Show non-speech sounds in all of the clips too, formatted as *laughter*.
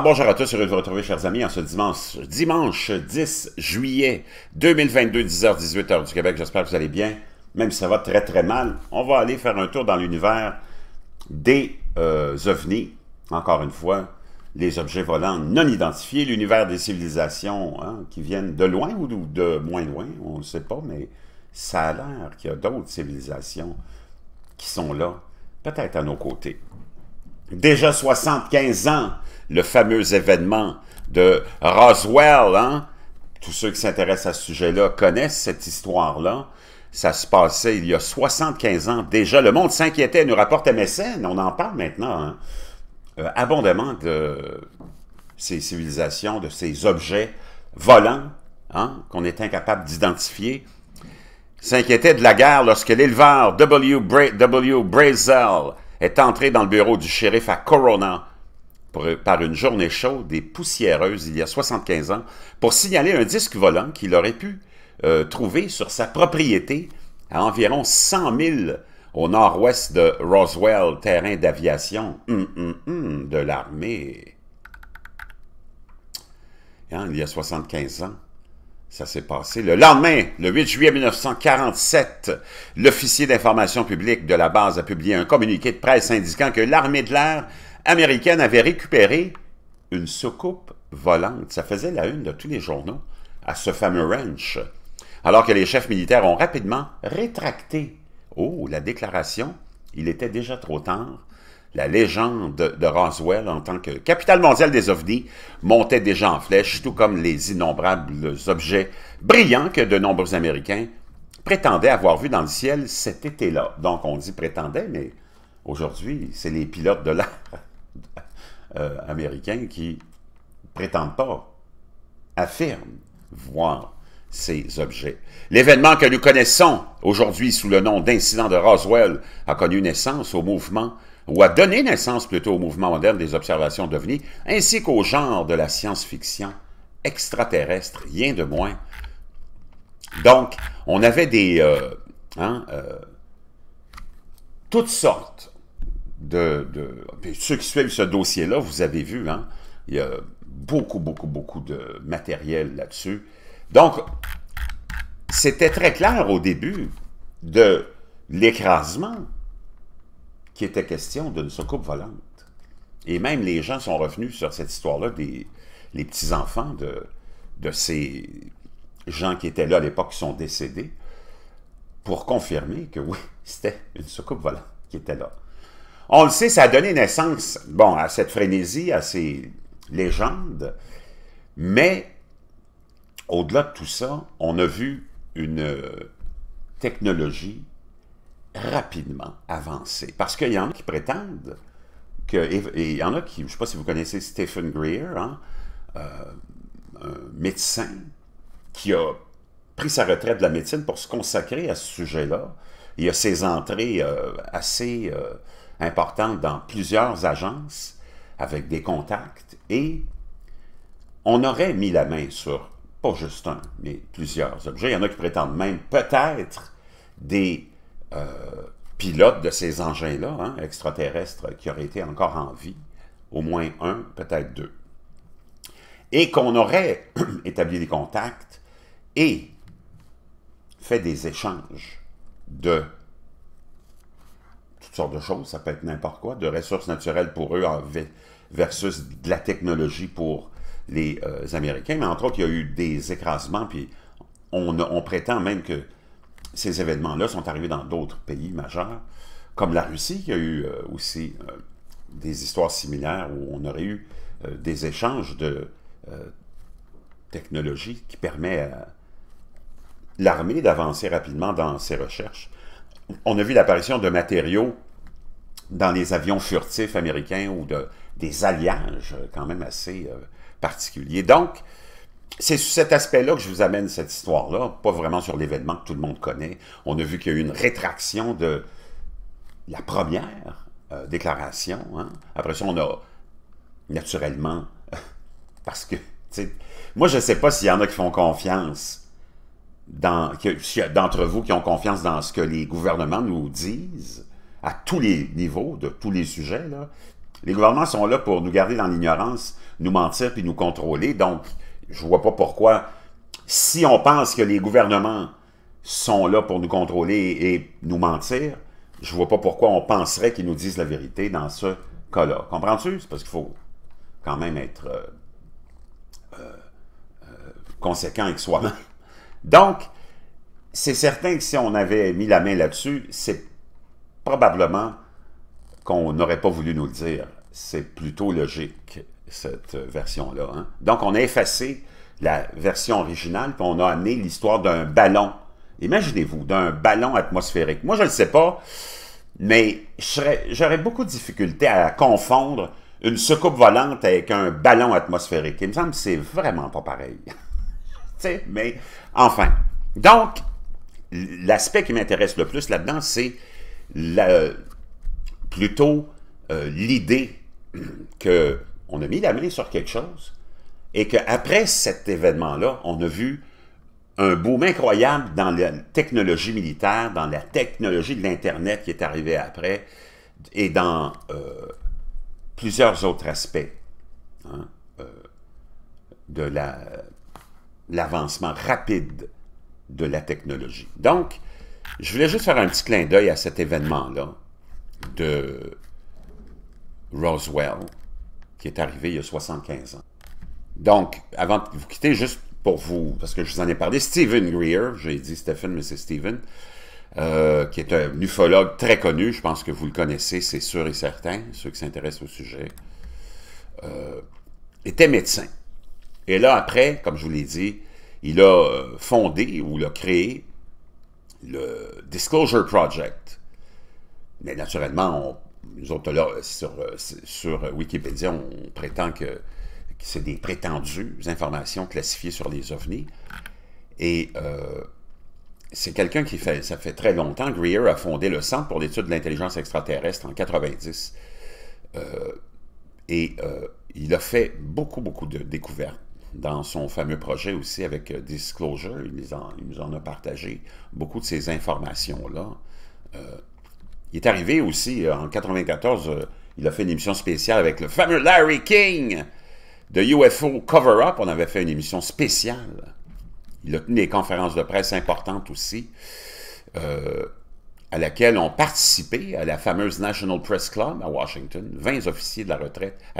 bonjour à tous, heureux de vous retrouver, chers amis, en ce dimanche, dimanche 10 juillet 2022, 10h, 18h du Québec. J'espère que vous allez bien, même si ça va très, très mal. On va aller faire un tour dans l'univers des euh, ovnis, encore une fois, les objets volants non identifiés, l'univers des civilisations hein, qui viennent de loin ou de, moins loin, on ne sait pas, mais ça a l'air qu'il y a d'autres civilisations qui sont là, peut-être à nos côtés déjà 75 ans, le fameux événement de Roswell. Hein? Tous ceux qui s'intéressent à ce sujet-là connaissent cette histoire-là. Ça se passait il y a 75 ans déjà. Le monde s'inquiétait, nous rapporte MSN, on en parle maintenant hein? euh, abondamment de ces civilisations, de ces objets volants hein? qu'on est incapable d'identifier s'inquiétait de la guerre lorsque l'éleveur W. w. Brazel est entré dans le bureau du shérif à Corona par une journée chaude et poussiéreuse il y a 75 ans pour signaler un disque volant qu'il aurait pu euh, trouver sur sa propriété à environ 100 000 au nord-ouest de Roswell, terrain d'aviation hum, hum, hum, de l'armée. Hein, il y a 75 ans. Ça s'est passé le lendemain, le 8 juillet 1947. L'officier d'information publique de la base a publié un communiqué de presse indiquant que l'armée de l'air américaine avait récupéré une soucoupe volante. Ça faisait la une de tous les journaux à ce fameux ranch. Alors que les chefs militaires ont rapidement rétracté. Oh, la déclaration, il était déjà trop tard la légende de Roswell en tant que capitale mondiale des ovnis montait déjà en flèche, tout comme les innombrables objets brillants que de nombreux Américains prétendaient avoir vus dans le ciel cet été-là. Donc on dit prétendait, mais aujourd'hui, c'est les pilotes de l'air *laughs* euh, américains qui prétendent pas, affirment voir ces objets. L'événement que nous connaissons aujourd'hui sous le nom d'incident de Roswell a connu naissance au mouvement ou a donné naissance plutôt au mouvement moderne des observations d'OVNI, ainsi qu'au genre de la science-fiction extraterrestre, rien de moins. Donc, on avait des... Euh, hein, euh, toutes sortes de... ceux qui suivent ce dossier-là, vous avez vu, hein, il y a beaucoup, beaucoup, beaucoup de matériel là-dessus. Donc, c'était très clair au début de l'écrasement qui était question d'une soucoupe volante. Et même les gens sont revenus sur cette histoire-là, les petits-enfants de, de ces gens qui étaient là à l'époque qui sont décédés, pour confirmer que oui, *laughs* c'était une soucoupe volante qui était là. On le sait, ça a donné naissance, bon, à cette frénésie, à ces légendes, mais au-delà de tout ça, on a vu une technologie rapidement avancé. Parce qu'il y en a qui prétendent que. Et il y en a qui. Je ne sais pas si vous connaissez Stephen Greer, hein, euh, un médecin qui a pris sa retraite de la médecine pour se consacrer à ce sujet-là. Il a ses entrées euh, assez euh, importantes dans plusieurs agences avec des contacts et on aurait mis la main sur pas juste un, mais plusieurs objets. Il y en a qui prétendent même peut-être des euh, pilote de ces engins-là, hein, extraterrestres, qui auraient été encore en vie, au moins un, peut-être deux, et qu'on aurait *clears throat* établi des contacts et fait des échanges de toutes sortes de choses, ça peut être n'importe quoi, de ressources naturelles pour eux versus de la technologie pour les euh, Américains. Mais entre autres, il y a eu des écrasements, puis on prétend même que ces événements-là sont arrivés dans d'autres pays majeurs, comme la Russie, qui a eu euh, aussi euh, des histoires similaires où on aurait eu euh, des échanges de technologies qui permet à l'armée d'avancer rapidement dans ses recherches. On a vu l'apparition de matériaux dans les avions furtifs américains ou de, des alliages quand même assez particuliers. Donc, c'est sur cet aspect-là que je vous amène cette histoire-là, pas vraiment sur l'événement que tout le monde connaît. On a vu qu'il y a eu une rétraction de la première euh, déclaration. Hein. Après ça, on a naturellement, *laughs* parce que, moi je ne sais pas s'il y en a qui font confiance d'entre vous qui ont confiance dans ce que les gouvernements nous disent, à tous les niveaux, de tous les sujets, les gouvernements sont là pour nous garder dans l'ignorance, nous mentir puis nous contrôler. Donc, je vois pas pourquoi. Si on pense que les gouvernements sont là pour nous contrôler et nous mentir, je vois pas pourquoi on penserait qu'ils nous disent la vérité dans ce cas-là. Comprends-tu? C'est parce qu'il faut quand même être euh, euh, euh, conséquent avec soi-même. Donc, c'est certain que si on avait mis la main là-dessus, c'est probablement qu'on n'aurait pas voulu nous le dire. C'est plutôt logique cette version-là. Hein. Donc, on a effacé la version originale, puis on a amené l'histoire d'un ballon. Imaginez-vous, d'un ballon atmosphérique. Moi, je ne le sais pas, mais j'aurais beaucoup de difficulté à confondre une soucoupe volante avec un ballon atmosphérique. Il me semble que c'est vraiment pas pareil. *laughs* mais enfin. Donc, l'aspect qui m'intéresse le plus là-dedans, c'est plutôt euh, l'idée que on a mis la main sur quelque chose et qu'après cet événement-là, on a vu un boom incroyable dans la technologie militaire, dans la technologie de l'Internet qui est arrivée après et dans euh, plusieurs autres aspects hein, euh, de l'avancement rapide de la technologie. Donc, je voulais juste faire un petit clin d'œil à cet événement-là de Roswell, qui est arrivé il y a 75 ans. Donc, avant de vous quitter, juste pour vous, parce que je vous en ai parlé, Stephen Greer, j'ai dit Stephen, mais c'est Stephen, euh, qui est un ufologue très connu, je pense que vous le connaissez, c'est sûr et certain, ceux qui s'intéressent au sujet, euh, était médecin. Et là, après, comme je vous l'ai dit, il a euh, fondé ou il créé le Disclosure Project. Mais naturellement, on nous autres, sur, sur Wikipédia, on prétend que, c'est des prétendues informations classifiées sur les ovnis. Et euh, c'est quelqu'un qui fait, ça fait très longtemps, Greer a fondé le Centre pour l'étude de l'intelligence extraterrestre en 90. Euh, et euh, il a fait beaucoup, beaucoup de découvertes dans son fameux projet aussi avec Disclosure. Il, nous en, en a partagé beaucoup de ces informations-là. Il est arrivé aussi euh, en 94, euh, il a fait une émission spéciale avec le fameux Larry King de UFO Cover Up. On avait fait une émission spéciale. Il a tenu des conférences de presse importantes aussi, euh, à laquelle ont participé à la fameuse National Press Club à Washington, 20 officiers de à la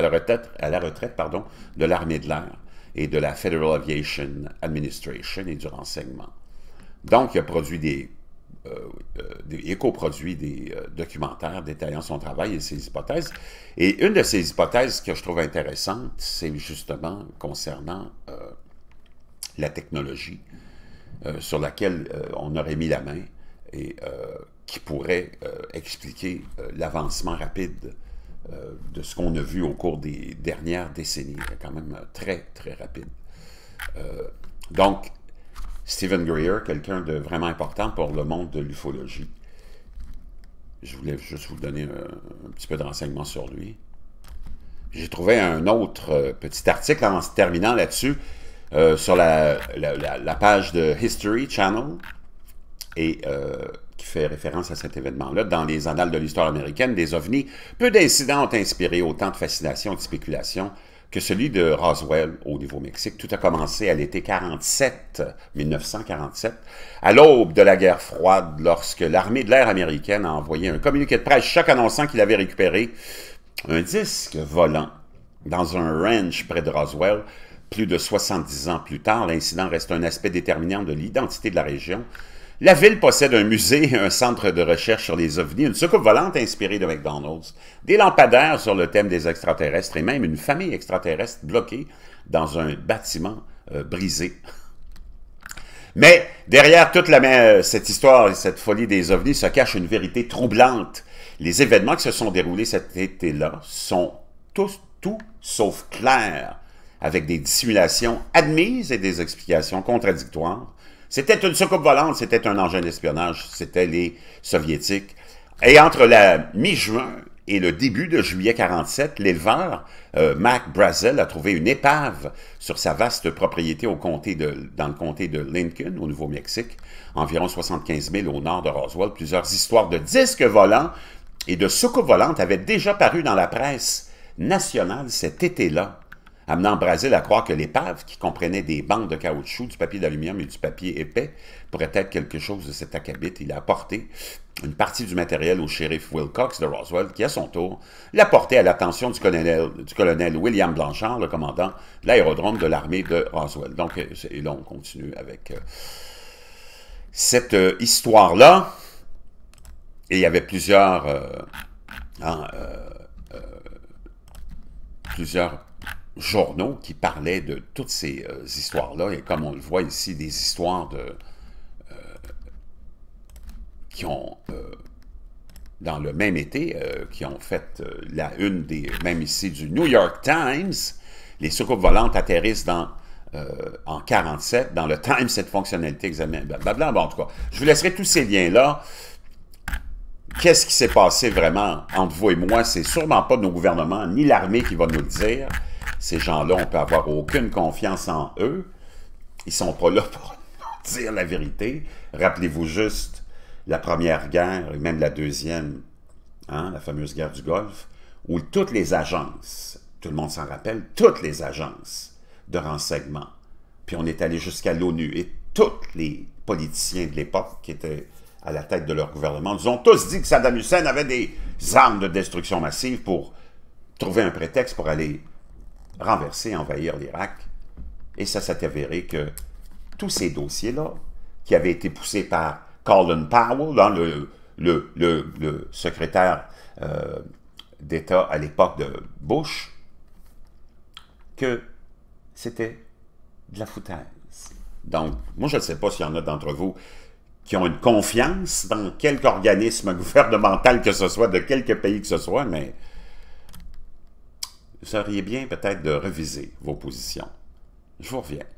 retraite, à la retraite pardon, de l'armée de l'air et de la Federal Aviation Administration et du renseignement. Donc, il a produit des euh, euh, éco-produits, des euh, documentaires détaillant son travail et ses hypothèses. Et une de ces hypothèses que je trouve intéressante, c'est justement concernant la technologie sur laquelle on aurait mis la main et qui pourrait expliquer l'avancement rapide de ce qu'on a vu au cours des dernières décennies, quand même très, très rapide. donc, Stephen Greer, quelqu'un de vraiment important pour le monde de l'ufologie. Je voulais juste vous donner euh, un, petit peu de renseignements sur lui. J'ai trouvé un autre euh, petit article en se terminant là-dessus euh, sur la, page de History Channel et qui fait référence à cet événement-là. Dans les annales de l'histoire américaine, des ovnis, peu d'incidents ont inspiré autant de fascination et de spéculation que celui de Roswell au Nouveau-Mexique. Tout a commencé à l'été 47, 1947, à l'aube de la guerre froide, lorsque l'armée de l'air américaine a envoyé un communiqué de presse chaque annonçant qu'il avait récupéré un disque volant dans un ranch près de Roswell. Plus de 70 ans plus tard, l'incident reste un aspect déterminant de l'identité de la région la ville possède un musée, un centre de recherche sur les ovnis, une soucoupe volante inspirée de McDonald's, des lampadaires sur le thème des extraterrestres et même une famille extraterrestre bloquée dans un bâtiment euh, brisé. Mais derrière toute la, euh, cette histoire et cette folie des ovnis se cache une vérité troublante. Les événements qui se sont déroulés cet été-là sont tous, tout sauf clairs, avec des dissimulations admises et des explications contradictoires c'était une soucoupe volante, c'était un engin d'espionnage, c'était les Soviétiques. Et entre la mi-juin et le début de juillet 47, l'éleveur euh, Mac Brazel a trouvé une épave sur sa vaste propriété au comté de, dans le comté de Lincoln, au Nouveau-Mexique, environ 75 000 au nord de Roswell. Plusieurs histoires de disques volants et de soucoupes volantes avaient déjà paru dans la presse nationale cet été-là amenant Brasil à croire que l'épave, qui comprenait des bandes de caoutchouc, du papier d'aluminium et du papier épais, pourrait être quelque chose de cet acabit. Il a apporté une partie du matériel au shérif Wilcox de Roswell, qui, à son tour, l'a porté à l'attention du colonel, du colonel William Blanchard, le commandant de l'aérodrome de l'armée de Roswell. Donc, euh, et là, on continue avec euh, cette euh, histoire-là. Et il y avait plusieurs... Hein, plusieurs journaux qui parlaient de toutes ces euh, histoires-là, et comme on le voit ici, des histoires de, euh, qui ont, euh, dans le même été, qui ont fait la une des, même ici, du New York Times, les soucoupes volantes atterrissent dans, en 47, dans le Times, cette fonctionnalité examinée, blablabla, bon, en tout cas, je vous laisserai tous ces liens-là, Qu'est-ce qui s'est passé vraiment entre vous et moi? C'est sûrement pas nos gouvernements ni l'armée qui va nous le dire. Ces gens-là, on peut avoir aucune confiance en eux. Ils sont pas là *laughs* pour dire la vérité. Rappelez-vous juste la première guerre et même la deuxième, hein, la fameuse guerre du Golfe, où toutes les agences, tout le monde s'en rappelle, toutes les agences de renseignement, puis on est allé jusqu'à l'ONU et tous les politiciens de l'époque qui étaient à la tête de leur gouvernement, ils ont tous dit que Saddam Hussein avait des armes de destruction massive pour trouver un prétexte pour aller renverser, envahir l'Irak. Et ça s'est avéré que tous ces dossiers-là, qui avaient été poussés par Colin Powell, dans hein, le, le, le, le, secrétaire euh, d'État à l'époque de Bush, que c'était de la foutaise. Donc, moi, je ne sais pas s'il y en a d'entre vous qui ont une confiance dans quelque organisme gouvernemental que ce soit, de quelque pays que ce soit, mais vous seriez bien peut-être de reviser vos positions. Je vous reviens.